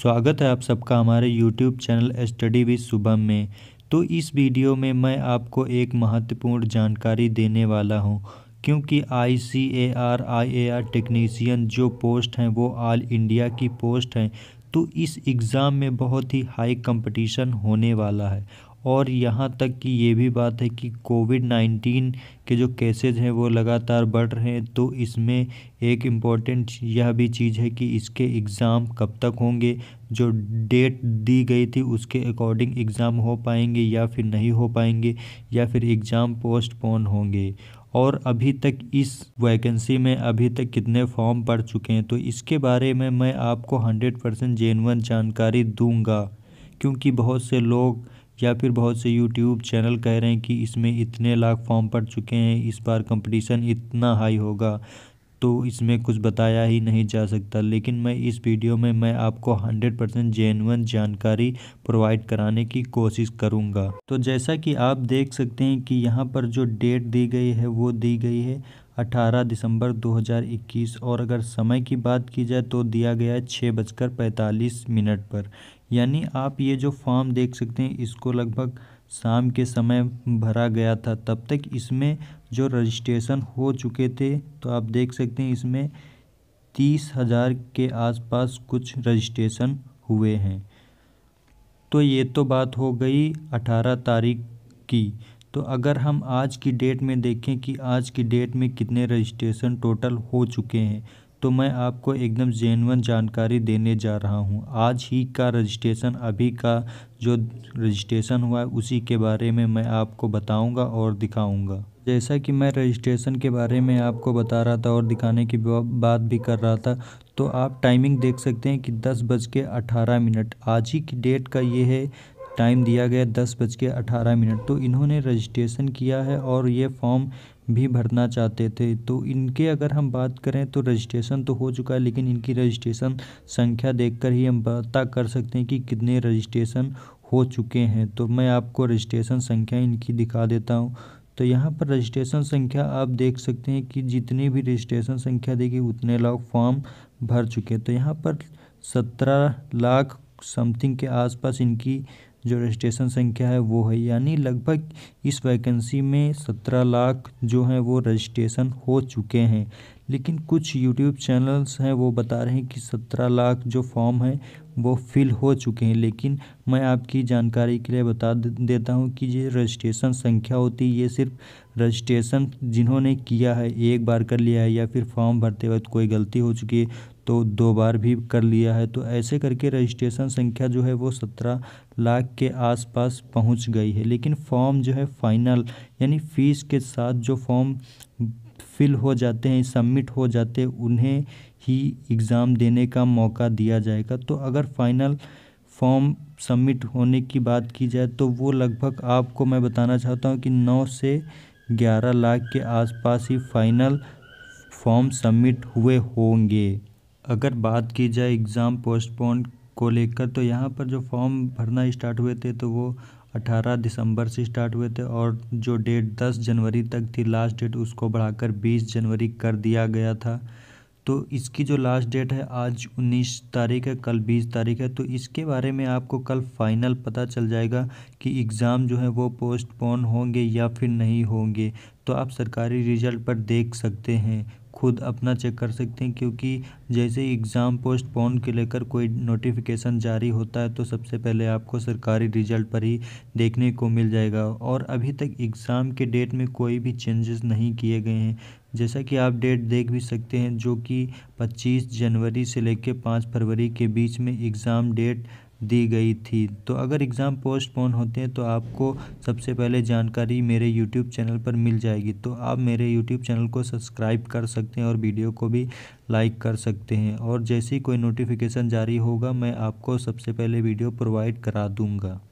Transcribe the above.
स्वागत है आप सबका हमारे YouTube channel study with Shubham में तो इस वीडियो में मैं आपको एक महत्वपूर्ण जानकारी देने वाला हूं क्योंकि I C A R I A R technician जो पोस्ट हैं वो ऑल इंडिया की पोस्ट हैं तो इस एग्ज़ाम में बहुत ही हाई कंपटीशन होने वाला है और यहाँ तक कि ये भी बात है कि कोविड नाइन्टीन के जो केसेज हैं वो लगातार बढ़ रहे हैं तो इसमें एक इम्पॉर्टेंट यह भी चीज़ है कि इसके एग्ज़ाम कब तक होंगे जो डेट दी गई थी उसके अकॉर्डिंग एग्ज़ाम हो पाएंगे या फिर नहीं हो पाएंगे या फिर एग्ज़ाम पोस्टपोन होंगे और अभी तक इस वैकेंसी में अभी तक कितने फॉर्म पड़ चुके हैं तो इसके बारे में मैं आपको हंड्रेड परसेंट जेनवन जानकारी दूंगा क्योंकि बहुत से लोग या फिर बहुत से यूट्यूब चैनल कह रहे हैं कि इसमें इतने लाख फॉर्म पड़ चुके हैं इस बार कंपटीशन इतना हाई होगा तो इसमें कुछ बताया ही नहीं जा सकता लेकिन मैं इस वीडियो में मैं आपको 100 परसेंट जेनवन जानकारी प्रोवाइड कराने की कोशिश करूँगा तो जैसा कि आप देख सकते हैं कि यहाँ पर जो डेट दी गई है वो दी गई है 18 दिसंबर 2021 और अगर समय की बात की जाए तो दिया गया है छः बजकर पैंतालीस मिनट पर यानी आप ये जो फॉर्म देख सकते हैं इसको लगभग शाम के समय भरा गया था तब तक इसमें जो रजिस्ट्रेशन हो चुके थे तो आप देख सकते हैं इसमें तीस हज़ार के आसपास कुछ रजिस्ट्रेशन हुए हैं तो ये तो बात हो गई अठारह तारीख की तो अगर हम आज की डेट में देखें कि आज की डेट में कितने रजिस्ट्रेशन टोटल हो चुके हैं तो मैं आपको एकदम जेनवन जानकारी देने जा रहा हूँ आज ही का रजिस्ट्रेशन अभी का जो रजिस्ट्रेशन हुआ है उसी के बारे में मैं आपको बताऊँगा और दिखाऊँगा जैसा कि मैं रजिस्ट्रेशन के बारे में आपको बता रहा था और दिखाने की बात भी कर रहा था तो आप टाइमिंग देख सकते हैं कि दस बज के अठारह मिनट आज ही की डेट का ये है टाइम दिया गया दस बज के अठारह मिनट तो इन्होंने रजिस्ट्रेशन किया है और ये फॉर्म भी भरना चाहते थे तो इनके अगर हम बात करें तो रजिस्ट्रेशन तो हो चुका है लेकिन इनकी रजिस्ट्रेशन संख्या देखकर ही हम पता कर सकते हैं कि कितने रजिस्ट्रेशन हो चुके हैं तो मैं आपको रजिस्ट्रेशन संख्या इनकी दिखा देता हूँ तो यहाँ पर रजिस्ट्रेशन संख्या आप देख सकते हैं कि जितनी भी रजिस्ट्रेशन संख्या देगी उतने लोग फॉर्म भर चुके तो यहाँ पर सत्रह लाख समथिंग के आसपास इनकी जो रजिस्ट्रेशन संख्या है वो है यानी लगभग इस वैकेंसी में सत्रह लाख जो हैं वो रजिस्ट्रेशन हो चुके हैं लेकिन कुछ यूट्यूब चैनल्स हैं वो बता रहे हैं कि सत्रह लाख जो फॉर्म है वो फिल हो चुके हैं लेकिन मैं आपकी जानकारी के लिए बता देता हूँ कि ये रजिस्ट्रेशन संख्या होती है ये सिर्फ रजिस्ट्रेशन जिन्होंने किया है एक बार कर लिया है या फिर फॉर्म भरते वक्त कोई गलती हो चुकी है तो दो बार भी कर लिया है तो ऐसे करके रजिस्ट्रेशन संख्या जो है वो सत्रह लाख के आसपास पहुंच गई है लेकिन फॉर्म जो है फाइनल यानी फ़ीस के साथ जो फॉर्म फिल हो जाते हैं सबमिट हो जाते हैं उन्हें ही एग्ज़ाम देने का मौका दिया जाएगा तो अगर फाइनल फॉर्म सबमिट होने की बात की जाए तो वो लगभग आपको मैं बताना चाहता हूँ कि नौ से ग्यारह लाख के आसपास ही फाइनल फॉर्म सबमिट हुए होंगे अगर बात की जाए एग्ज़ाम पोस्टपोन को लेकर तो यहाँ पर जो फॉर्म भरना स्टार्ट हुए थे तो वो अट्ठारह दिसंबर से स्टार्ट हुए थे और जो डेट दस जनवरी तक थी लास्ट डेट उसको बढ़ाकर बीस जनवरी कर दिया गया था तो इसकी जो लास्ट डेट है आज 19 तारीख है कल 20 तारीख है तो इसके बारे में आपको कल फाइनल पता चल जाएगा कि एग्ज़ाम जो है वो पोस्टपोन होंगे या फिर नहीं होंगे तो आप सरकारी रिजल्ट पर देख सकते हैं खुद अपना चेक कर सकते हैं क्योंकि जैसे ही एग्ज़ाम पोस्टपोन के लेकर कोई नोटिफिकेशन जारी होता है तो सबसे पहले आपको सरकारी रिजल्ट पर ही देखने को मिल जाएगा और अभी तक एग्ज़ाम के डेट में कोई भी चेंजेस नहीं किए गए हैं जैसा कि आप डेट देख भी सकते हैं जो कि 25 जनवरी से लेकर 5 फरवरी के बीच में एग्ज़ाम डेट दी गई थी तो अगर एग्ज़ाम पोस्टपोन होते हैं तो आपको सबसे पहले जानकारी मेरे यूट्यूब चैनल पर मिल जाएगी तो आप मेरे यूट्यूब चैनल को सब्सक्राइब कर सकते हैं और वीडियो को भी लाइक कर सकते हैं और जैसे ही कोई नोटिफिकेशन जारी होगा मैं आपको सबसे पहले वीडियो प्रोवाइड करा दूँगा